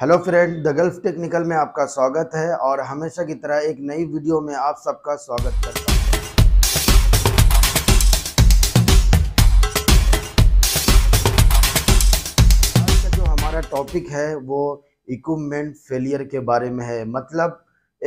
hello friend the Gulf technical में आपका स्वागत है और हमेशा की तरह एक नई वीडियो में आप सबका स्वागत करता हूँ आज का जो हमारा टॉपिक है वो इक्विपमेंट फेलियर के बारे में है मतलब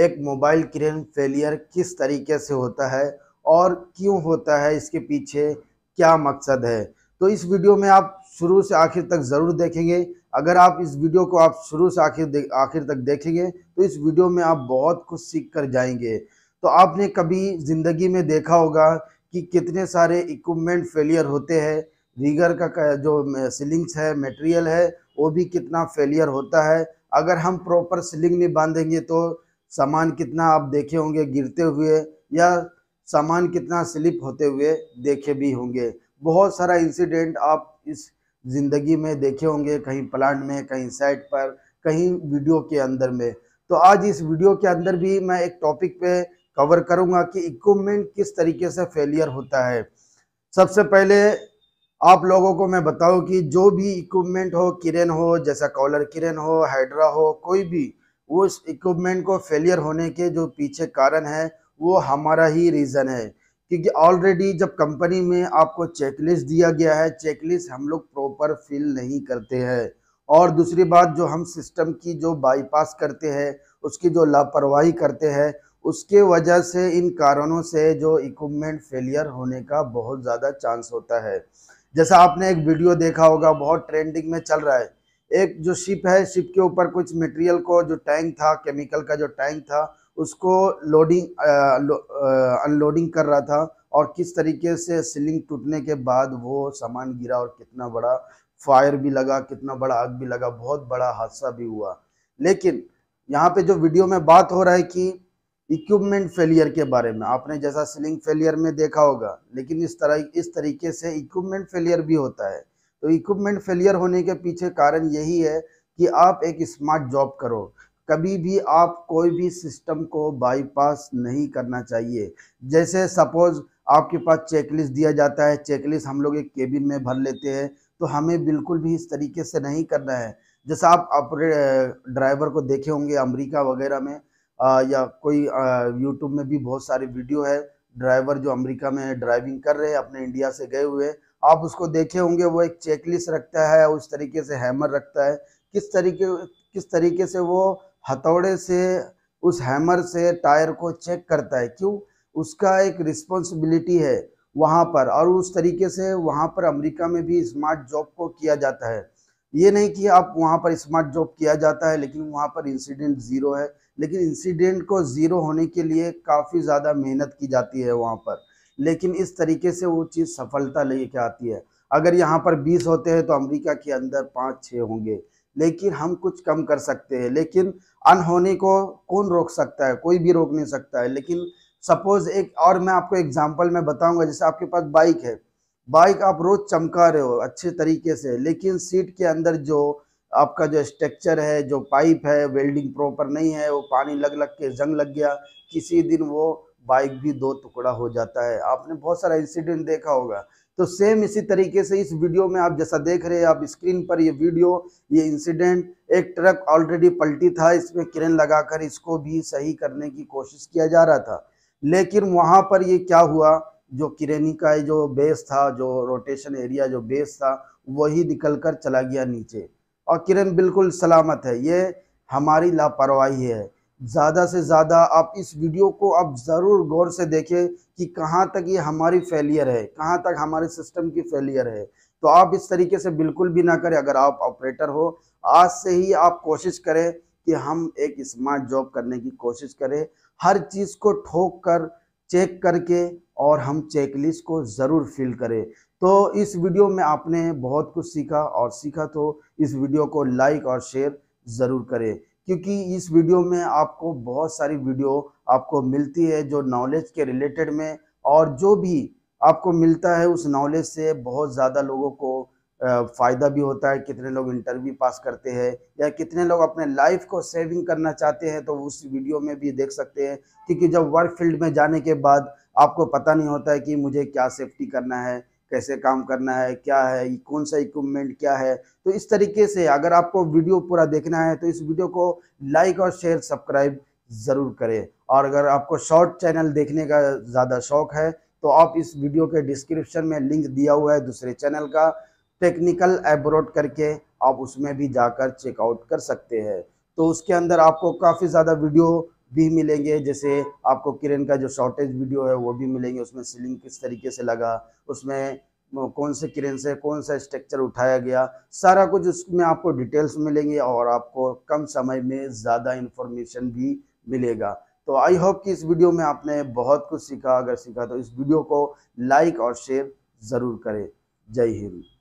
एक मोबाइल क्रेन फेलियर किस तरीके से होता है और क्यों होता है इसके पीछे क्या मकसद है तो इस वीडियो में आप शुरू से आखिर तक ज़रूर देखेंगे अगर आप इस वीडियो को आप शुरू से आखिर दे, आखिर तक देखेंगे तो इस वीडियो में आप बहुत कुछ सीख कर जाएंगे तो आपने कभी ज़िंदगी में देखा होगा कि कितने सारे इक्वमेंट फेलियर होते हैं रीगर का जो सीलिंग्स है मटेरियल है वो भी कितना फेलियर होता है अगर हम प्रॉपर सीलिंग नहीं बांधेंगे तो सामान कितना आप देखे होंगे गिरते हुए या सामान कितना स्लिप होते हुए देखे भी होंगे बहुत सारा इंसिडेंट आप इस ज़िंदगी में देखे होंगे कहीं प्लांट में कहीं साइट पर कहीं वीडियो के अंदर में तो आज इस वीडियो के अंदर भी मैं एक टॉपिक पे कवर करूंगा कि इक्विपमेंट किस तरीके से फेलियर होता है सबसे पहले आप लोगों को मैं बताऊं कि जो भी इक्विपमेंट हो किरण हो जैसा कॉलर किरण हो हाइड्रा हो कोई भी उस इक्विपमेंट को फेलियर होने के जो पीछे कारण है वो हमारा ही रीज़न है क्योंकि ऑलरेडी जब कंपनी में आपको चेकलिस्ट दिया गया है चेकलिस्ट हम लोग प्रॉपर फिल नहीं करते हैं और दूसरी बात जो हम सिस्टम की जो बाईपास करते हैं उसकी जो लापरवाही करते हैं उसके वजह से इन कारणों से जो इक्विपमेंट फेलियर होने का बहुत ज़्यादा चांस होता है जैसा आपने एक वीडियो देखा होगा बहुत ट्रेंडिंग में चल रहा है एक जो शिप है शिप के ऊपर कुछ मटेरियल को जो टैंक था केमिकल का जो टैंक था उसको लोडिंग अनलोडिंग कर रहा था और किस तरीके से सीलिंग टूटने के बाद वो सामान गिरा और कितना बड़ा फायर भी लगा कितना बड़ा आग भी लगा बहुत बड़ा हादसा भी हुआ लेकिन यहाँ पे जो वीडियो में बात हो रहा है कि इक्विपमेंट फेलियर के बारे में आपने जैसा सीलिंग फेलियर में देखा होगा लेकिन इस तरह इस तरीके से इक्विपमेंट फेलियर भी होता है तो इक्विपमेंट फेलियर होने के पीछे कारण यही है कि आप एक स्मार्ट जॉब करो कभी भी आप कोई भी सिस्टम को बाईपास नहीं करना चाहिए जैसे सपोज़ आपके पास चेकलिस्ट दिया जाता है चेकलिस्ट हम लोग एक केबिन में भर लेते हैं तो हमें बिल्कुल भी इस तरीके से नहीं करना है जैसा आप अपने ड्राइवर को देखे होंगे अमेरिका वगैरह में आ, या कोई यूट्यूब में भी बहुत सारे वीडियो है ड्राइवर जो अमेरिका में ड्राइविंग कर रहे हैं अपने इंडिया से गए हुए आप उसको देखे होंगे वो एक चेकलिस्ट रखता है उस तरीके से हैमर रखता है किस तरीके किस तरीके से वो हथौड़े से उस हैमर से टायर को चेक करता है क्यों उसका एक रिस्पॉन्सिबिलिटी है वहाँ पर और उस तरीके से वहाँ पर अमेरिका में भी स्मार्ट जॉब को किया जाता है ये नहीं कि आप वहाँ पर स्मार्ट जॉब किया जाता है लेकिन वहाँ पर इंसिडेंट ज़ीरो है लेकिन इंसिडेंट को ज़ीरो होने के लिए काफ़ी ज़्यादा मेहनत की जाती है वहाँ पर लेकिन इस तरीके से वो चीज़ सफलता लेके आती है अगर यहाँ पर बीस होते हैं तो अमेरिका के अंदर पाँच छः होंगे लेकिन हम कुछ कम कर सकते हैं लेकिन अनहोनी को कौन रोक सकता है कोई भी रोक नहीं सकता है लेकिन सपोज एक और मैं आपको एग्जाम्पल में बताऊंगा जैसे आपके पास बाइक है बाइक आप रोज चमका रहे हो अच्छे तरीके से लेकिन सीट के अंदर जो आपका जो स्ट्रक्चर है जो पाइप है वेल्डिंग प्रॉपर नहीं है वो पानी लग लग के जंग लग गया किसी दिन वो बाइक भी दो टुकड़ा हो जाता है आपने बहुत सारा इंसिडेंट देखा होगा तो सेम इसी तरीके से इस वीडियो में आप जैसा देख रहे हैं आप स्क्रीन पर ये वीडियो ये इंसिडेंट एक ट्रक ऑलरेडी पलटी था इसमें किरण लगाकर इसको भी सही करने की कोशिश किया जा रहा था लेकिन वहाँ पर ये क्या हुआ जो किरेनी का जो बेस था जो रोटेशन एरिया जो बेस था वही निकल कर चला गया नीचे और किरण बिल्कुल सलामत है ये हमारी लापरवाही है ज़्यादा से ज़्यादा आप इस वीडियो को आप ज़रूर गौर से देखें कि कहाँ तक ये हमारी फेलियर है कहाँ तक हमारे सिस्टम की फेलियर है तो आप इस तरीके से बिल्कुल भी ना करें अगर आप ऑपरेटर हो आज से ही आप कोशिश करें कि हम एक स्मार्ट जॉब करने की कोशिश करें हर चीज़ को ठोक कर चेक करके और हम चेक लिस्ट को ज़रूर फिल करें तो इस वीडियो में आपने बहुत कुछ सीखा और सीखा तो इस वीडियो को लाइक और शेयर ज़रूर करें क्योंकि इस वीडियो में आपको बहुत सारी वीडियो आपको मिलती है जो नॉलेज के रिलेटेड में और जो भी आपको मिलता है उस नॉलेज से बहुत ज़्यादा लोगों को फ़ायदा भी होता है कितने लोग इंटरव्यू पास करते हैं या कितने लोग अपने लाइफ को सेविंग करना चाहते हैं तो उस वीडियो में भी देख सकते हैं क्योंकि जब वर्क फील्ड में जाने के बाद आपको पता नहीं होता है कि मुझे क्या सेफ्टी करना है कैसे काम करना है क्या है कौन सा इक्विपमेंट क्या है तो इस तरीके से अगर आपको वीडियो पूरा देखना है तो इस वीडियो को लाइक और शेयर सब्सक्राइब ज़रूर करें और अगर आपको शॉर्ट चैनल देखने का ज़्यादा शौक है तो आप इस वीडियो के डिस्क्रिप्शन में लिंक दिया हुआ है दूसरे चैनल का टेक्निकल एब्रोड करके आप उसमें भी जाकर चेकआउट कर सकते हैं तो उसके अंदर आपको काफ़ी ज़्यादा वीडियो भी मिलेंगे जैसे आपको किरण का जो शॉर्टेज वीडियो है वो भी मिलेंगे उसमें सीलिंग किस तरीके से लगा उसमें कौन से किरण से कौन सा स्ट्रक्चर उठाया गया सारा कुछ उसमें आपको डिटेल्स मिलेंगे और आपको कम समय में ज़्यादा इन्फॉर्मेशन भी मिलेगा तो आई होप कि इस वीडियो में आपने बहुत कुछ सीखा अगर सीखा तो इस वीडियो को लाइक और शेयर ज़रूर करें जय हिंद